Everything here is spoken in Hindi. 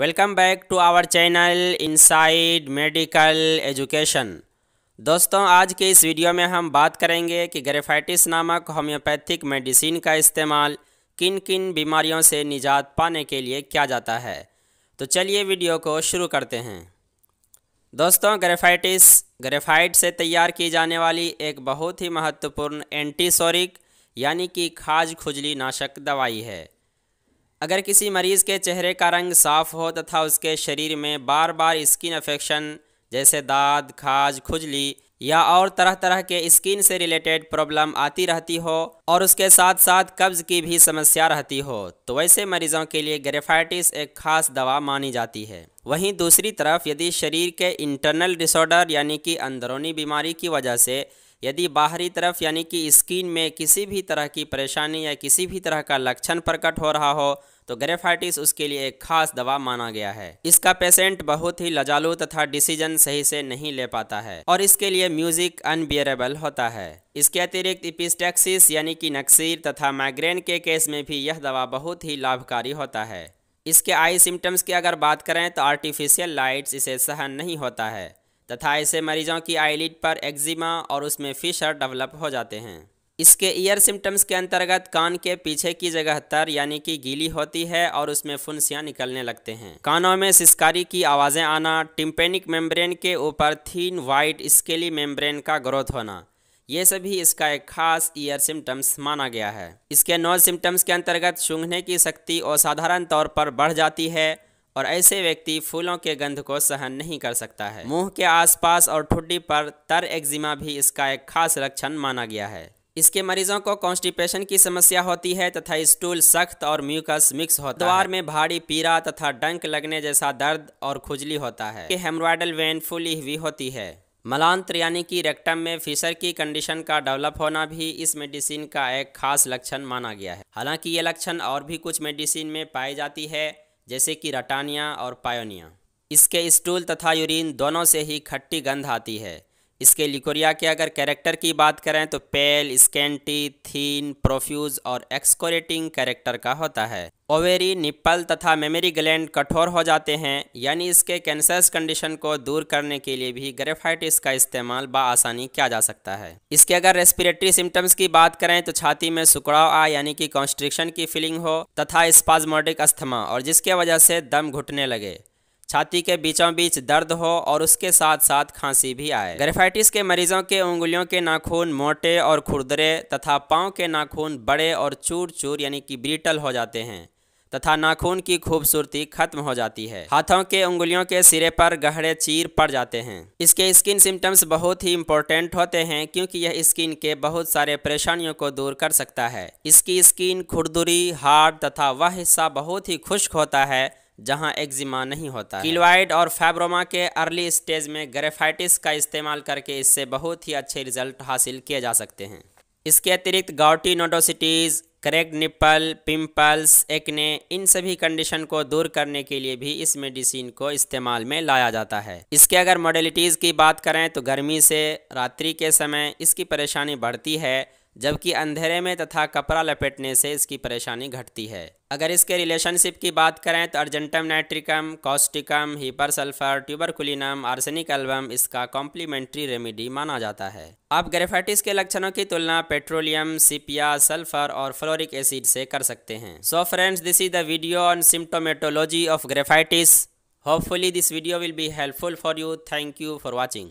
welcome back to our channel inside medical education दोस्तों आज के इस वीडियो में हम बात करेंगे कि ग्रेफाइटिस नामक होम्योपैथिक मेडिसिन का इस्तेमाल किन किन बीमारियों से निजात पाने के लिए किया जाता है तो चलिए वीडियो को शुरू करते हैं दोस्तों ग्रेफाइटिस ग्रेफाइट से तैयार की जाने वाली एक बहुत ही महत्वपूर्ण एंटीसोरिक यानी कि खाज खुजली नाशक दवाई है अगर किसी मरीज़ के चेहरे का रंग साफ़ हो तथा उसके शरीर में बार बार स्किन अफेक्शन जैसे दाद खाज खुजली या और तरह तरह के स्किन से रिलेटेड प्रॉब्लम आती रहती हो और उसके साथ साथ कब्ज़ की भी समस्या रहती हो तो वैसे मरीज़ों के लिए ग्रेफाइटिस एक खास दवा मानी जाती है वहीं दूसरी तरफ यदि शरीर के इंटरनल डिसऑर्डर यानी कि अंदरूनी बीमारी की वजह से यदि बाहरी तरफ यानी कि स्किन में किसी भी तरह की परेशानी या किसी भी तरह का लक्षण प्रकट हो रहा हो तो ग्रेफाइटिस उसके लिए एक खास दवा माना गया है इसका पेशेंट बहुत ही लजालू तथा डिसीजन सही से नहीं ले पाता है और इसके लिए म्यूजिक अनबियरेबल होता है इसके अतिरिक्त इपिस्टेक्सिस यानी कि नक्सीर तथा माइग्रेन के केस में भी यह दवा बहुत ही लाभकारी होता है इसके आई सिम्टम्स की अगर बात करें तो आर्टिफिशियल लाइट्स इसे सहन नहीं होता है तथा ऐसे मरीजों की आईलिड पर एक्जिमा और उसमें फिशर डेवलप हो जाते हैं इसके ईयर सिम्टम्स के अंतर्गत कान के पीछे की जगह तर यानी कि गीली होती है और उसमें फुंसियाँ निकलने लगते हैं कानों में सिस्कारी की आवाज़ें आना टिम्पेनिक मेम्ब्रेन के ऊपर थीन वाइट स्केली मेम्ब्रेन का ग्रोथ होना ये सभी इसका एक खास ईयर सिम्टम्स माना गया है इसके नौ सिम्टम्स के अंतर्गत सूंघने की शक्ति असाधारण तौर पर बढ़ जाती है और ऐसे व्यक्ति फूलों के गंध को सहन नहीं कर सकता है मुंह के आसपास और ठुड्डी पर तर एक्जिमा भी इसका एक खास लक्षण माना गया है इसके मरीजों को कॉन्स्टिपेशन की समस्या होती है तथा स्टूल सख्त और म्यूकस मिक्स होता द्वार में भारी पीरा तथा डंक लगने जैसा दर्द और खुजली होता है हेमराइडल वेन फूली हुई होती है मलांत्र यानी कि रेक्टम में फिशर की कंडीशन का डेवलप होना भी इस मेडिसिन का एक खास लक्षण माना गया है हालांकि ये लक्षण और भी कुछ मेडिसिन में पाई जाती है जैसे कि रटानिया और पायोनिया इसके स्टूल तथा यूरिन दोनों से ही खट्टी गंध आती है इसके लिकोरिया के अगर कैरेक्टर की बात करें तो पेल स्केंटी थीन प्रोफ्यूज और एक्सकोरेटिंग कैरेक्टर का होता है ओवेरी निप्पल तथा मेमोरी ग्लैंड कठोर हो जाते हैं यानी इसके कैंसर्स कंडीशन को दूर करने के लिए भी ग्रेफाइटिस का इस्तेमाल आसानी किया जा सकता है इसके अगर रेस्पिरेटरी सिम्टम्स की बात करें तो छाती में सुकड़ाव आ यानी कि कॉन्स्ट्रिक्शन की फीलिंग हो तथा स्पाजमोटिक अस्थमा और जिसके वजह से दम घुटने लगे छाती के बीचों बीच दर्द हो और उसके साथ साथ खांसी भी आए ग्रेफाइटिस के मरीजों के उंगलियों के नाखून मोटे और खुरदरे तथा पाँव के नाखून बड़े और चूर चूर यानी कि ब्रिटल हो जाते हैं तथा नाखून की खूबसूरती खत्म हो जाती है हाथों के उंगलियों के सिरे पर गहरे चीर पड़ जाते हैं इसके स्किन सिम्टम्स बहुत ही इंपॉर्टेंट होते हैं क्योंकि यह स्किन के बहुत सारे परेशानियों को दूर कर सकता है इसकी स्किन खुरदुरी हार्ड तथा वह हिस्सा बहुत ही खुश्क होता है जहां एक्जिमा नहीं होता किलवाइड और फैब्रोमा के अर्ली स्टेज में ग्रेफाइटिस का इस्तेमाल करके इससे बहुत ही अच्छे रिजल्ट हासिल किए जा सकते हैं इसके अतिरिक्त gouty nodosities correct nipple pimples acne इन सभी कंडीशन को दूर करने के लिए भी इस मेडिसिन को इस्तेमाल में लाया जाता है इसके अगर मॉडलिटीज़ की बात करें तो गर्मी से रात्रि के समय इसकी परेशानी बढ़ती है जबकि अंधेरे में तथा कपड़ा लपेटने से इसकी परेशानी घटती है अगर इसके रिलेशनशिप की बात करें तो argentum nitricum causticum hepar sulphur tuberculinum arsenic album इसका कॉम्प्लीमेंट्री रेमेडी माना जाता है आप ग्रेफाइटिस के लक्षणों की तुलना पेट्रोलियम सिपिया सल्फर और फ्लोरिक एसिड से कर सकते हैं so friends this is the video on symptomatology of graphites hopefully this video will be helpful for you thank you for watching